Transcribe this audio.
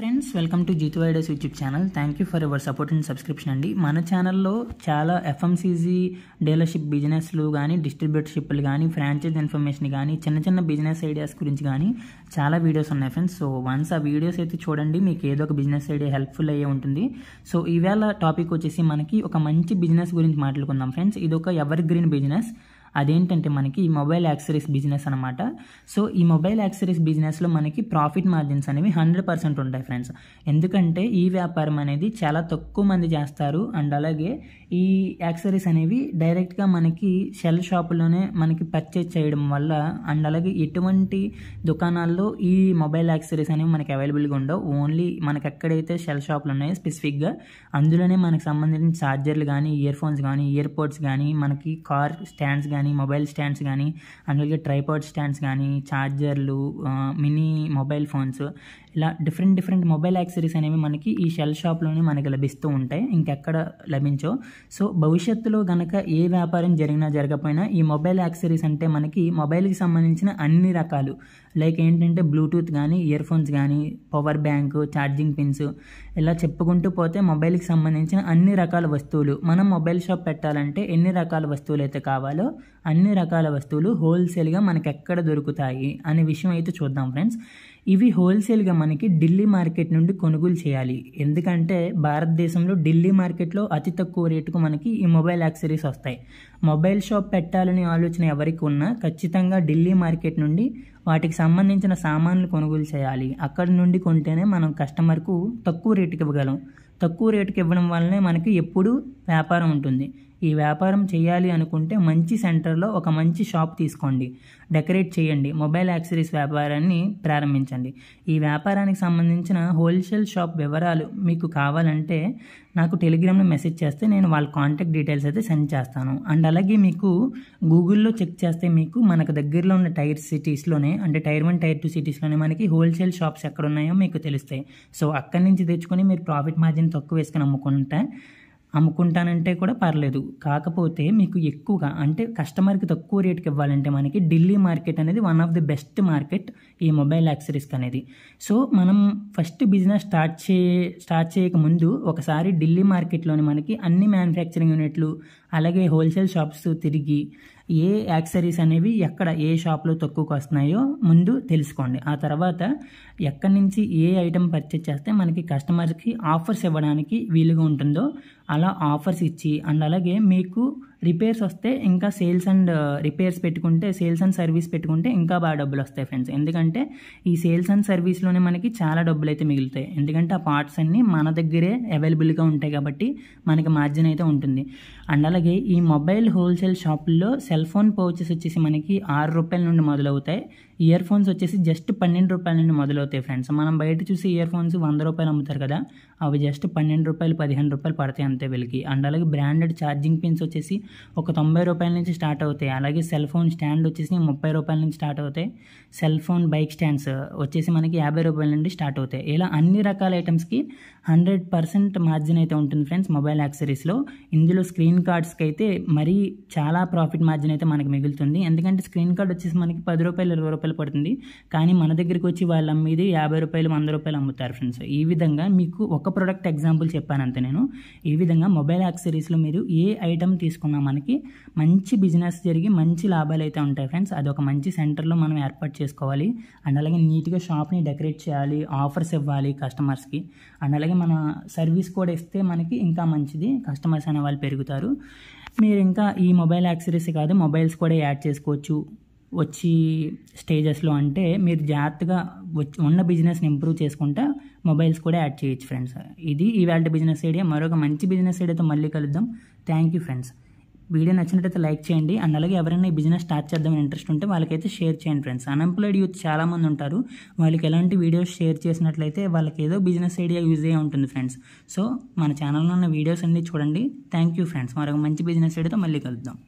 friends welcome to Jeetu వైడర్స్ YouTube channel thank you for your support and subscription అండి మన ఛానల్లో చాలా ఎఫ్ఎంసీజీ డీలర్షిప్ బిజినెస్లు కానీ డిస్ట్రిబ్యూటర్షిప్లు కానీ ఫ్రాంచైజ్ ఇన్ఫర్మేషన్ కానీ చిన్న చిన్న బిజినెస్ ఐడియాస్ గురించి కానీ చాలా వీడియోస్ ఉన్నాయి ఫ్రెండ్స్ సో వన్స్ ఆ వీడియోస్ అయితే చూడండి మీకు ఏదో ఒక బిజినెస్ ఐడియా హెల్ప్ఫుల్ అయ్యే ఉంటుంది సో ఈవేళ టాపిక్ వచ్చేసి మనకి ఒక మంచి బిజినెస్ గురించి మాట్లాడుకుందాం ఫ్రెండ్స్ ఇది ఒక ఎవర్ గ్రీన్ బిజినెస్ అదేంటంటే మనకి ఈ మొబైల్ యాక్సరీస్ బిజినెస్ అనమాట సో ఈ మొబైల్ యాక్సరీస్ బిజినెస్లో మనకి ప్రాఫిట్ మార్జిన్స్ అనేవి హండ్రెడ్ పర్సెంట్ ఉంటాయి ఫ్రెండ్స్ ఎందుకంటే ఈ వ్యాపారం అనేది చాలా తక్కువ మంది చేస్తారు అండ్ అలాగే ఈ యాక్సరీస్ అనేవి డైరెక్ట్గా మనకి షెల్ షాపులోనే మనకి పర్చేజ్ చేయడం వల్ల అండ్ అలాగే ఎటువంటి దుకాణాల్లో ఈ మొబైల్ యాక్సరీస్ అనేవి మనకి అవైలబుల్గా ఉండవు ఓన్లీ మనకి ఎక్కడైతే షెల్ షాపులు ఉన్నాయో స్పెసిఫిక్గా అందులోనే మనకు సంబంధించిన ఛార్జర్లు కానీ ఇయర్ ఫోన్స్ కానీ ఇయర్ కానీ మనకి కార్ స్టాండ్స్ కానీ కానీ మొబైల్ స్టాండ్స్ కానీ అందులో ట్రైపాడ్ స్టాండ్స్ కానీ ఛార్జర్లు మినీ మొబైల్ ఫోన్స్ ఇలా డిఫరెంట్ డిఫరెంట్ మొబైల్ యాక్సరీస్ అనేవి మనకి ఈ షెల్ షాప్లోనే మనకి లభిస్తూ ఉంటాయి ఇంకెక్కడ లభించో సో భవిష్యత్తులో గనక ఏ వ్యాపారం జరిగినా జరగకపోయినా ఈ మొబైల్ యాక్సరీస్ అంటే మనకి మొబైల్కి సంబంధించిన అన్ని రకాలు లైక్ ఏంటంటే బ్లూటూత్ కానీ ఇయర్ ఫోన్స్ కానీ పవర్ బ్యాంకు ఛార్జింగ్ పిన్స్ ఇలా చెప్పుకుంటూ పోతే మొబైల్కి సంబంధించిన అన్ని రకాల వస్తువులు మనం మొబైల్ షాప్ పెట్టాలంటే ఎన్ని రకాల వస్తువులు అయితే కావాలో అన్ని రకాల వస్తువులు హోల్సేల్గా మనకి ఎక్కడ దొరుకుతాయి అనే విషయం అయితే చూద్దాం ఫ్రెండ్స్ ఇవి హోల్సేల్గా మనకి ఢిల్లీ మార్కెట్ నుండి కొనుగోలు చేయాలి ఎందుకంటే భారతదేశంలో ఢిల్లీ మార్కెట్లో అతి తక్కువ రేటుకు మనకి ఈ మొబైల్ యాక్సరీస్ వస్తాయి మొబైల్ షాప్ పెట్టాలని ఆలోచన ఎవరికి ఉన్నా ఖచ్చితంగా ఢిల్లీ మార్కెట్ నుండి వాటికి సంబంధించిన సామాన్లు కొనుగోలు చేయాలి అక్కడి నుండి కొంటేనే మనం కస్టమర్కు తక్కువ రేటుకి ఇవ్వగలం తక్కువ రేటుకి ఇవ్వడం వల్లనే మనకి ఎప్పుడూ వ్యాపారం ఉంటుంది ఈ వ్యాపారం చేయాలి అనుకుంటే మంచి సెంటర్లో ఒక మంచి షాప్ తీసుకోండి డెకరేట్ చేయండి మొబైల్ యాక్సరీస్ వ్యాపారాన్ని ప్రారంభించండి ఈ వ్యాపారానికి సంబంధించిన హోల్సేల్ షాప్ వివరాలు మీకు కావాలంటే నాకు టెలిగ్రామ్లో మెసేజ్ చేస్తే నేను వాళ్ళ కాంటాక్ట్ డీటెయిల్స్ అయితే సెండ్ చేస్తాను అండ్ అలాగే మీకు గూగుల్లో చెక్ చేస్తే మీకు మనకు దగ్గరలో ఉన్న టైర్ సిటీస్లోనే అంటే టైర్ వన్ టైర్ టూ సిటీస్లోనే మనకి హోల్సేల్ షాప్స్ ఎక్కడ ఉన్నాయో మీకు తెలుస్తాయి సో అక్కడి నుంచి తెచ్చుకొని మీరు ప్రాఫిట్ మార్జిన్ నేను తక్కువ వేసుకొని అమ్ముకుంటా అమ్ముకుంటానంటే కూడా పర్లేదు కాకపోతే మీకు ఎక్కువగా అంటే కస్టమర్కి తక్కువ రేట్కి ఇవ్వాలంటే మనకి ఢిల్లీ మార్కెట్ అనేది one of the best market ఈ మొబైల్ యాక్సరీస్కి అనేది సో మనం ఫస్ట్ బిజినెస్ స్టార్ట్ చే స్టార్ట్ చేయక ముందు ఒకసారి ఢిల్లీ మార్కెట్లోని మనకి అన్ని మ్యానుఫ్యాక్చరింగ్ యూనిట్లు అలాగే హోల్సేల్ షాప్స్ తిరిగి ఏ యాక్సరీస్ అనేవి ఎక్కడ ఏ షాప్లో తక్కువకు వస్తున్నాయో ముందు తెలుసుకోండి ఆ తర్వాత ఎక్కడి నుంచి ఏ ఐటెం పర్చేజ్ చేస్తే మనకి కస్టమర్కి ఆఫర్స్ ఇవ్వడానికి వీలుగా ఉంటుందో అలా ఆఫర్స్ ఇచ్చి అండ్ అలాగే మీకు రిపేర్స్ వస్తే ఇంకా సేల్స్ అండ్ రిపేర్స్ పెట్టుకుంటే సేల్స్ అండ్ సర్వీస్ పెట్టుకుంటే ఇంకా బాగా డబ్బులు వస్తాయి ఫ్రెండ్స్ ఎందుకంటే ఈ సేల్స్ అండ్ సర్వీస్లోనే మనకి చాలా డబ్బులు అయితే మిగులుతాయి ఎందుకంటే ఆ పార్ట్స్ అన్నీ మన దగ్గరే అవైలబుల్గా ఉంటాయి కాబట్టి మనకి మార్జిన్ అయితే ఉంటుంది అండ్ అలాగే ఈ మొబైల్ హోల్సేల్ షాపుల్లో సెల్ సెల్ ఫోన్ పౌచెస్ వచ్చేసి మనకి ఆరు రూపాయల నుండి మొదలవుతాయి ఇయర్ ఫోన్స్ వచ్చేసి జస్ట్ పన్నెండు రూపాయల నుండి మొదలవుతాయి ఫ్రెండ్స్ మనం బయట చూసి ఇయర్ ఫోన్స్ వంద రూపాయలు అమ్ముతారు కదా అవి జస్ట్ పన్నెండు రూపాయలు పదిహేను రూపాయలు పడతాయి అంతే వీళ్ళకి అండ్ అలాగే బ్రాండెడ్ ఛార్జింగ్ పిన్స్ వచ్చేసి ఒక తొంభై రూపాయల నుంచి స్టార్ట్ అవుతాయి అలాగే సెల్ ఫోన్ స్టాండ్ వచ్చేసి ముప్పై రూపాయల నుంచి స్టార్ట్ అవుతాయి సెల్ ఫోన్ బైక్ స్టాండ్స్ వచ్చేసి మనకి యాభై రూపాయల నుండి స్టార్ట్ అవుతాయి ఇలా అన్ని రకాల ఐటమ్స్కి హండ్రెడ్ పర్సెంట్ మార్జిన్ అయితే ఉంటుంది ఫ్రెండ్స్ మొబైల్ యాక్సరీస్లో ఇందులో స్క్రీన్ కార్డ్స్కి అయితే మరీ చాలా ప్రాఫిట్ మార్జిన్ ఆప్షన్ అయితే మనకి మిగులుతుంది ఎందుకంటే స్క్రీన్ కార్డ్ వచ్చేసి మనకి పది రూపాయలు ఇరవై రూపాయలు పడుతుంది కానీ మన దగ్గరికి వచ్చి వాళ్ళు అమ్మేది యాభై రూపాయలు వంద రూపాయలు అమ్ముతారు ఫ్రెండ్స్ ఈ విధంగా మీకు ఒక ప్రోడక్ట్ ఎగ్జాంపుల్ చెప్పాను అంతే నేను ఈ విధంగా మొబైల్ యాక్సరీస్లో మీరు ఏ ఐటమ్ తీసుకున్నా మనకి మంచి బిజినెస్ జరిగి మంచి లాభాలు అయితే ఉంటాయి ఫ్రెండ్స్ అది ఒక మంచి సెంటర్లో మనం ఏర్పాటు చేసుకోవాలి అండ్ అలాగే నీట్గా షాప్ని డెకరేట్ చేయాలి ఆఫర్స్ ఇవ్వాలి కస్టమర్స్కి అండ్ అలాగే మన సర్వీస్ కూడా ఇస్తే మనకి ఇంకా మంచిది కస్టమర్స్ అనే వాళ్ళు పెరుగుతారు మీరు ఇంకా ఈ మొబైల్ యాక్సరీస్ కాదు మొబైల్స్ కూడా యాడ్ చేసుకోవచ్చు వచ్చి స్టేజెస్లో అంటే మీరు జాగ్రత్తగా వచ్చి ఉన్న బిజినెస్ని ఇంప్రూవ్ చేసుకుంటా మొబైల్స్ కూడా యాడ్ చేయొచ్చు ఫ్రెండ్స్ ఇది ఈ వాళ్ళ బిజినెస్ ఐడియా మరొక మంచి బిజినెస్ ఐడియాతో మళ్ళీ కలుద్దాం థ్యాంక్ యూ ఫ్రెండ్స్ వీడియో నచ్చినట్టయితే లైక్ చేయండి అండ్ అలాగే ఎవరైనా ఈ బిజినెస్ స్టార్ట్ చేద్దామని ఇంట్రెస్ట్ ఉంటే వాళ్ళకైతే షేర్ చేయండి ఫ్రెండ్స్ అన్ఎంప్లాయిడ్ యూత్ చాలామంది ఉంటారు వాళ్ళకి ఎలాంటి వీడియోస్ షేర్ చేసినట్లయితే వాళ్ళకి ఏదో బిజినెస్ ఐడియా యూజ్ అయ్యే ఉంటుంది ఫ్రెండ్స్ సో మన ఛానల్లో ఉన్న వీడియోస్ అన్నీ చూడండి థ్యాంక్ యూ ఫ్రెండ్స్ మరొక మంచి బిజినెస్ ఐడియాతో మళ్ళీ కలుద్దాం